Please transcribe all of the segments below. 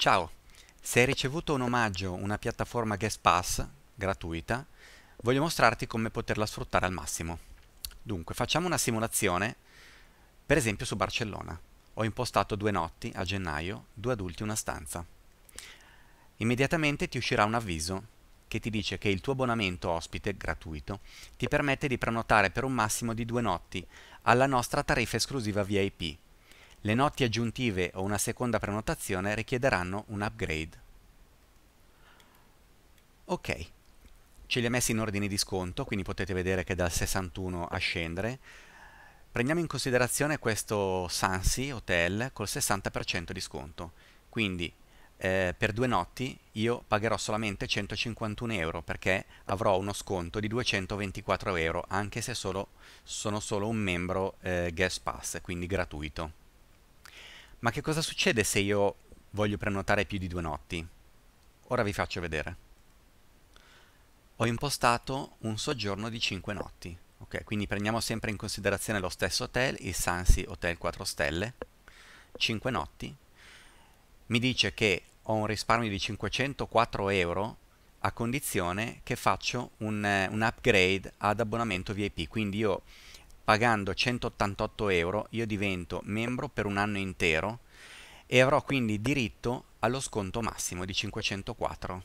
Ciao, se hai ricevuto un omaggio, una piattaforma Guest Pass gratuita, voglio mostrarti come poterla sfruttare al massimo. Dunque, facciamo una simulazione, per esempio su Barcellona. Ho impostato due notti a gennaio, due adulti e una stanza. Immediatamente ti uscirà un avviso che ti dice che il tuo abbonamento ospite gratuito ti permette di prenotare per un massimo di due notti alla nostra tariffa esclusiva VIP le notti aggiuntive o una seconda prenotazione richiederanno un upgrade. Ok, ce li ha messi in ordine di sconto, quindi potete vedere che dal 61 a scendere. Prendiamo in considerazione questo Sansi Hotel col 60% di sconto, quindi eh, per due notti io pagherò solamente 151 euro perché avrò uno sconto di 224 euro anche se solo, sono solo un membro eh, guest pass, quindi gratuito. Ma che cosa succede se io voglio prenotare più di due notti? Ora vi faccio vedere. Ho impostato un soggiorno di 5 notti. Okay, quindi prendiamo sempre in considerazione lo stesso hotel, il Sansi Hotel 4 stelle, 5 notti. Mi dice che ho un risparmio di 504 euro a condizione che faccio un, eh, un upgrade ad abbonamento VIP. Quindi io pagando 188 euro io divento membro per un anno intero e avrò quindi diritto allo sconto massimo di 504.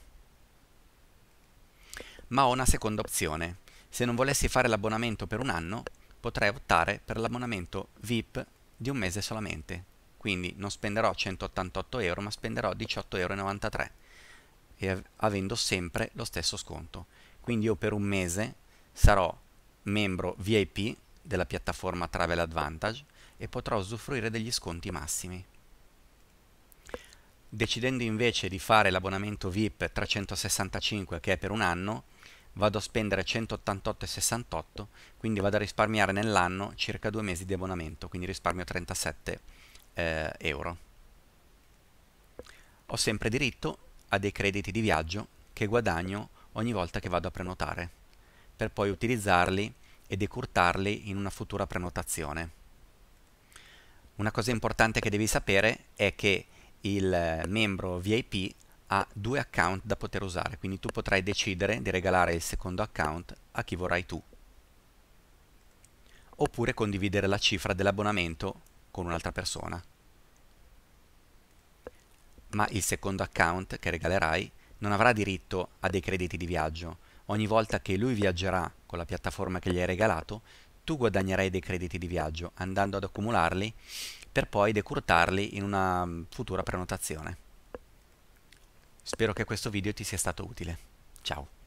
Ma ho una seconda opzione. Se non volessi fare l'abbonamento per un anno, potrei optare per l'abbonamento VIP di un mese solamente. Quindi non spenderò 188 euro, ma spenderò 18,93 euro avendo sempre lo stesso sconto. Quindi io per un mese sarò membro VIP della piattaforma Travel Advantage e potrò usufruire degli sconti massimi. Decidendo invece di fare l'abbonamento VIP 365 che è per un anno, vado a spendere 188,68, quindi vado a risparmiare nell'anno circa due mesi di abbonamento, quindi risparmio 37 eh, euro. Ho sempre diritto a dei crediti di viaggio che guadagno ogni volta che vado a prenotare, per poi utilizzarli e decurtarli in una futura prenotazione. Una cosa importante che devi sapere è che il membro VIP ha due account da poter usare, quindi tu potrai decidere di regalare il secondo account a chi vorrai tu, oppure condividere la cifra dell'abbonamento con un'altra persona. Ma il secondo account che regalerai non avrà diritto a dei crediti di viaggio, Ogni volta che lui viaggerà con la piattaforma che gli hai regalato, tu guadagnerai dei crediti di viaggio andando ad accumularli per poi decurtarli in una mm, futura prenotazione. Spero che questo video ti sia stato utile. Ciao!